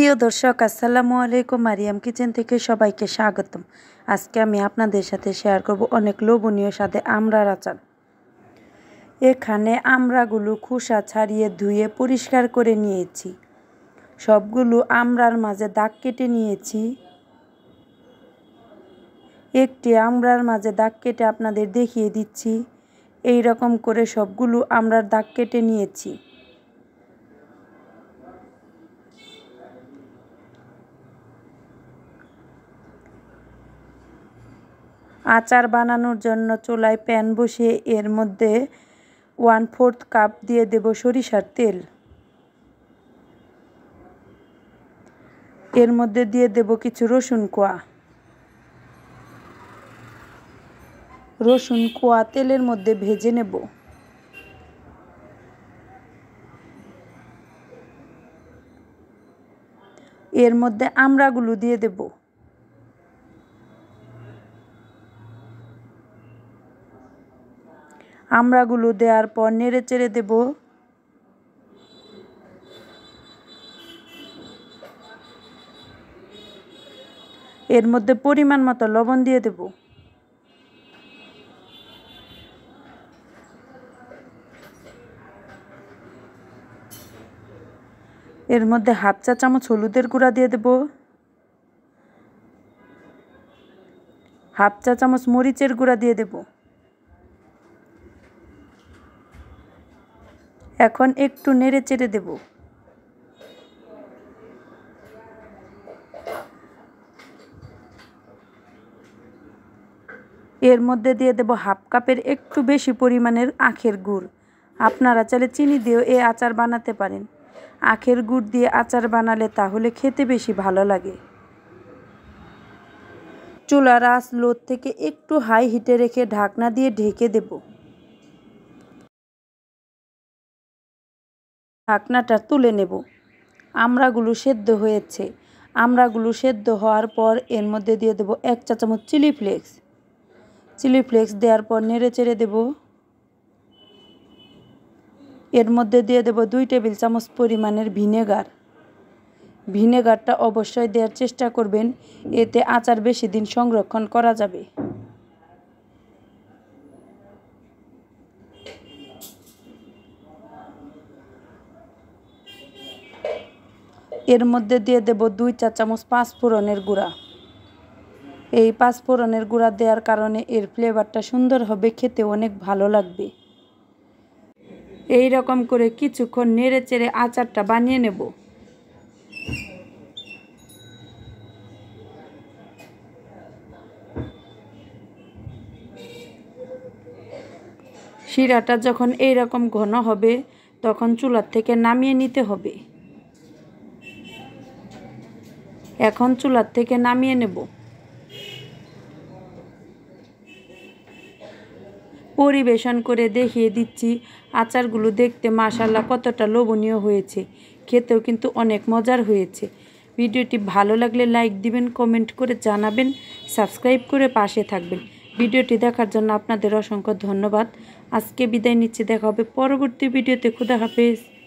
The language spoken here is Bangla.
প্রিয় দর্শক আসসালামু আলাইকুম মারিয়াম কিচেন থেকে সবাইকে স্বাগতম আজকে আমি আপনাদের সাথে শেয়ার করব অনেক লোভনীয় সাথে আমরা আচার এখানে আমরাগুলো খোসা ছাড়িয়ে ধুয়ে পরিষ্কার করে নিয়েছি সবগুলো আমরার মাঝে দাগ কেটে নিয়েছি একটি আমরার মাঝে দাগ কেটে আপনাদের দেখিয়ে দিচ্ছি এই রকম করে সবগুলো আমরার দাগ কেটে নিয়েছি আচার বানানোর জন্য চুলায় প্যান বসিয়ে এর মধ্যে ওয়ান ফোর্থ কাপ দিয়ে দেব সরিষার তেল এর মধ্যে দিয়ে দেব কিছু রসুন কোয়া রসুন কোয়া তেলের মধ্যে ভেজে নেব এর মধ্যে আমড়াগুলো দিয়ে দেবো আমরাগুলো দেওয়ার পর নেড়ে চেড়ে দেব এর মধ্যে পরিমাণ মতো লবণ দিয়ে দেব এর মধ্যে হাফ চা চামচ হলুদের গুঁড়া দিয়ে দেব হাফ চা চামচ মরিচের গুঁড়া দিয়ে দেবো এখন একটু নেড়ে চেড়ে দেব এর মধ্যে দিয়ে দেব হাফ কাপের একটু বেশি পরিমাণের আখের গুড় আপনারা চাইলে চিনি দিয়েও এ আচার বানাতে পারেন আখের গুড় দিয়ে আচার বানালে তাহলে খেতে বেশি ভালো লাগে চুলার আস লোদ থেকে একটু হাই হিটে রেখে ঢাকনা দিয়ে ঢেকে দেবো ঢাকনাটা তুলে নেব আমরাগুলো সেদ্ধ হয়েছে আমরাগুলো সেদ্ধ হওয়ার পর এর মধ্যে দিয়ে দেব এক চা চামচ চিলি ফ্লেক্স চিলি ফ্লেক্স দেওয়ার পর নেড়ে চেড়ে দেব এর মধ্যে দিয়ে দেব দুই টেবিল চামচ পরিমাণের ভিনেগার ভিনেগারটা অবশ্যই দেওয়ার চেষ্টা করবেন এতে আচার বেশি দিন সংরক্ষণ করা যাবে এর মধ্যে দিয়ে দেব দুই চা চামচ পাঁচ ফোড়নের গুঁড়া এই পাঁচ ফোড়নের গুঁড়া দেওয়ার কারণে এর ফ্লেভারটা সুন্দর হবে খেতে অনেক ভালো লাগবে এই রকম করে কিছুক্ষণ নেড়ে চেড়ে আচারটা বানিয়ে নেব শিরাটা যখন এই রকম ঘন হবে তখন চুলার থেকে নামিয়ে নিতে হবে এখন চুলার থেকে নামিয়ে নেব পরিবেশন করে দেখিয়ে দিচ্ছি আচারগুলো দেখতে মাশাল্লাহ কতটা লোভনীয় হয়েছে খেতেও কিন্তু অনেক মজার হয়েছে ভিডিওটি ভালো লাগলে লাইক দিবেন কমেন্ট করে জানাবেন সাবস্ক্রাইব করে পাশে থাকবেন ভিডিওটি দেখার জন্য আপনাদের অসংখ্য ধন্যবাদ আজকে বিদায় নিচ্ছি দেখা হবে পরবর্তী ভিডিওতে খুদা হাফেজ